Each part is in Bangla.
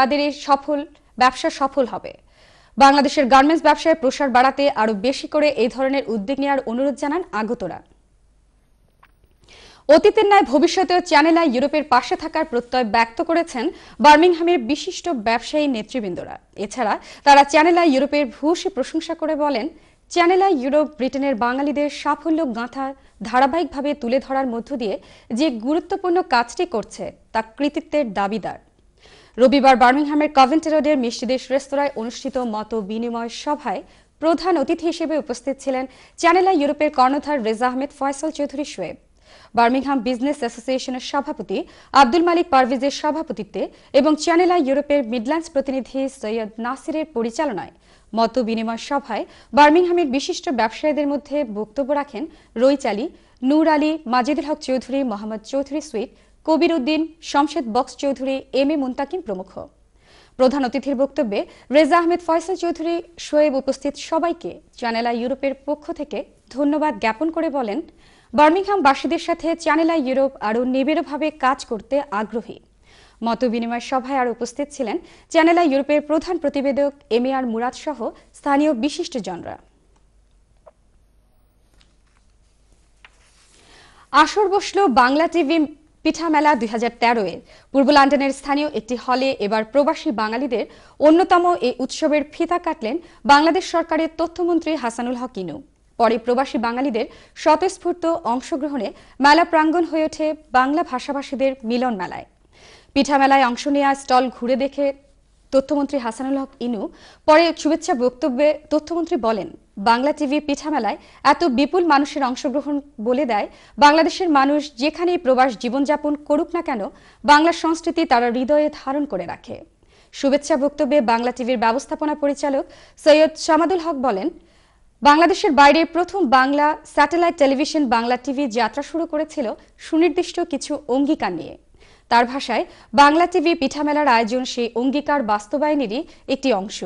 তাদের এই সফল ব্যবসা সফল হবে বাংলাদেশের গার্মেন্টস ব্যবসায় প্রসার বাড়াতে আরও বেশি করে এই ধরনের উদ্যোগ নেওয়ার অনুরোধ জানান আগতরা অতীতের ন্যায় ভবিষ্যতেও চ্যানেল ইউরোপের পাশে থাকার প্রত্যয় ব্যক্ত করেছেন বার্মিংহামের বিশিষ্ট ব্যবসায়ী নেতৃবৃন্দরা এছাড়া তারা চ্যানেল ইউরোপের ভূষী প্রশংসা করে বলেন চ্যানেল ইউরোপ ব্রিটেনের বাঙালিদের সাফল্য গাঁথা ধারাবাহিকভাবে তুলে ধরার মধ্য দিয়ে যে গুরুত্বপূর্ণ কাজটি করছে তা কৃতিত্বের দাবিদার রবিবার বার্মিংহামের কভেন্টে রোডের মিষ্টিদেশ রেস্তোরাঁয় অনুষ্ঠিত মত বিনিময় সভায় প্রধান অতিথি হিসেবে উপস্থিত ছিলেন চ্যানেল আই ইউরোপের কর্ণধার রেজা আহমেদ ফয়সল চৌধুরী শোয়েব বার্মিংহাম বিজনেস অ্যাসোসিয়েশনের সভাপতি আব্দুল মালিক পারভিজের সভাপতিত্বে এবং চ্যানেল আই ইউরোপের মিডল্যান্ডস প্রতিনিধি সৈয়দ নাসিরের পরিচালনায় মত বিনিময় সভায় বার্মিংহামের বিশিষ্ট ব্যবসায়ীদের মধ্যে বক্তব্য রাখেন রইচালি Noor Ali Majidul Haque Chowdhury Mohammad Chowdhury Sweet Kabir Uddin Shamshed Bux Chowdhury M A Muntakim প্রমুখ প্রধান অতিথির বক্তব্যে রেজা আহমেদ ফয়সাল চৌধুরী শোয়েব উপস্থিত সবাইকে চ্যানেলা ইউরোপের পক্ষ থেকে ধন্যবাদ জ্ঞাপন করে বলেন বার্মিংহামবাসীদের সাথে চ্যানেলা ইউরোপ আরও নিবিড়ভাবে কাজ করতে আগ্রহী মত বিনিময় সভায় আর উপস্থিত ছিলেন চ্যানেলা ইউরোপের প্রধান প্রতিবেদক এম আর মুরাদ সহ স্থানীয় জনরা আসর বসল বাংলা টিভি পিঠা মেলা দুই হাজার এর পূর্ব লন্ডনের স্থানীয় একটি হলে এবার প্রবাসী বাঙালিদের অন্যতম এই উৎসবের ফিতা কাটলেন বাংলাদেশ সরকারের তথ্যমন্ত্রী হাসানুল হক ইনু পরে প্রবাসী বাঙালিদের স্বতঃস্ফূর্ত অংশগ্রহণে মেলা প্রাঙ্গণ হয়ে ওঠে বাংলা ভাষাভাষীদের মিলন মেলায় পিঠা মেলায় অংশ নেওয়া স্টল ঘুরে দেখে তথ্যমন্ত্রী হাসানুল হক ইনু পরে শুভেচ্ছা বক্তব্যে তথ্যমন্ত্রী বলেন বাংলা টিভি পিঠামেলায় এত বিপুল মানুষের অংশগ্রহণ বলে দেয় বাংলাদেশের মানুষ যেখানেই প্রবাস জীবনযাপন করুক না কেন বাংলার সংস্কৃতি তারা হৃদয়ে ধারণ করে রাখে শুভেচ্ছা বক্তব্যে বাংলা টিভির ব্যবস্থাপনা পরিচালক সৈয়দ শামাদুল হক বলেন বাংলাদেশের বাইরে প্রথম Bangla satellite television Bangla TV যাত্রা শুরু করেছিল সুনির্দিষ্ট কিছু অঙ্গীকার নিয়ে তার ভাষায় বাংলা টিভি পিঠামেলার আয়োজন সেই অঙ্গীকার বাস্তবায়নেরই একটি অংশ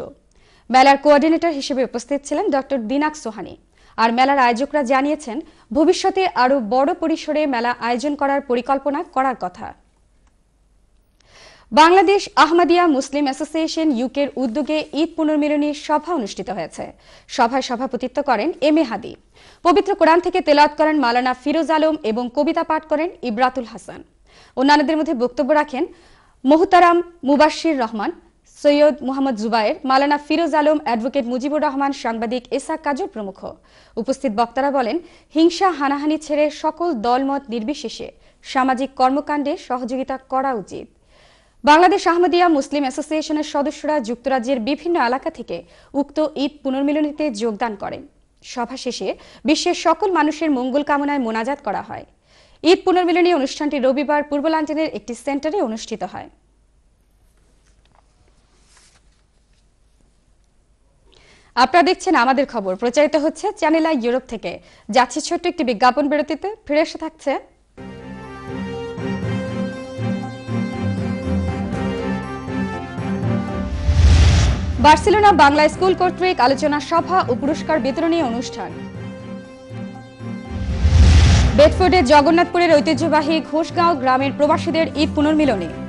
মেলার কোঅর্ডিনেটর হিসেবে উপস্থিত ছিলেন ডক্টর দিনাক সোহানি আর মেলার আয়োজকরা জানিয়েছেন ভবিষ্যতে আরও বড় পরিসরে মেলা আয়োজন করার পরিকল্পনা করার কথা বাংলাদেশ আহমদিয়া মুসলিম অ্যাসোসিয়েশন ইউকের উদ্যোগে ঈদ পুনর্মিলনী সভা অনুষ্ঠিত হয়েছে সভায় সভাপতিত্ব করেন এম এ হাদি পবিত্র কোরআন থেকে তেলাত করেন মালানা ফিরোজ আলম এবং কবিতা পাঠ করেন ইব্রাতুল হাসান অন্যান্যদের মধ্যে বক্তব্য রাখেন মোহতারাম মুবাশির রহমান সৈয়দ মোহাম্মদ জুবায়ের মালানা ফিরোজ আলম অ্যাডভোকেট মুজিবুর রহমান সাংবাদিক এসা কাজু প্রমুখ উপস্থিত বক্তারা বলেন হিংসা হানাহানি ছেড়ে সকল দলমত নির্বিশেষে সামাজিক কর্মকাণ্ডে সহযোগিতা করা উচিত বাংলাদেশ আহমদিয়া মুসলিম অ্যাসোসিয়েশনের সদস্যরা যুক্তরাজ্যের বিভিন্ন এলাকা থেকে উক্ত ঈদ পুনর্মিলনীতে যোগদান করেন সভা শেষে বিশ্বের সকল মানুষের মঙ্গল কামনায় মোনাজাত করা হয় ঈদ পুনর্মিলনী অনুষ্ঠানটি রবিবার পূর্ব লন্ডনের একটি সেন্টারে অনুষ্ঠিত হয় আপনারা দেখছেন আমাদের খবর প্রচারিত হচ্ছে চ্যানেল আই ইউরোপ থেকে যাচ্ছে ছোট্ট একটি বিজ্ঞাপন বিরতিতে ফিরে এসে থাকছে বার্সেলোনা বাংলা স্কুল কর্তৃক আলোচনা সভা ও পুরস্কার বিতরণী অনুষ্ঠান বেডফোর্ডের জগন্নাথপুরের ঐতিহ্যবাহী ঘোষগাঁও গ্রামের প্রবাসীদের ঈদ পুনর্মিলনী